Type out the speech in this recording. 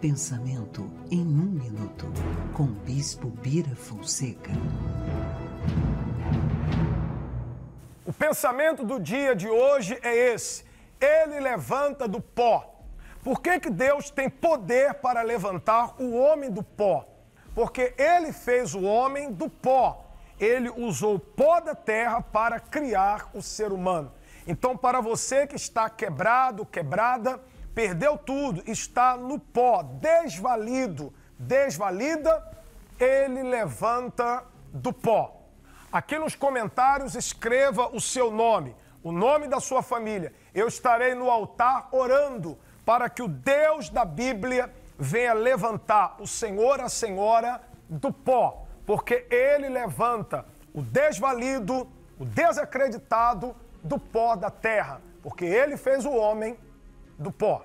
pensamento em um minuto, com o Bispo Bira Fonseca. O pensamento do dia de hoje é esse: ele levanta do pó. Por que, que Deus tem poder para levantar o homem do pó? Porque ele fez o homem do pó. Ele usou o pó da terra para criar o ser humano. Então, para você que está quebrado, quebrada, perdeu tudo, está no pó, desvalido, desvalida, ele levanta do pó. Aqui nos comentários escreva o seu nome, o nome da sua família. Eu estarei no altar orando para que o Deus da Bíblia venha levantar o Senhor, a Senhora do pó, porque ele levanta o desvalido, o desacreditado do pó da terra, porque ele fez o homem do pó.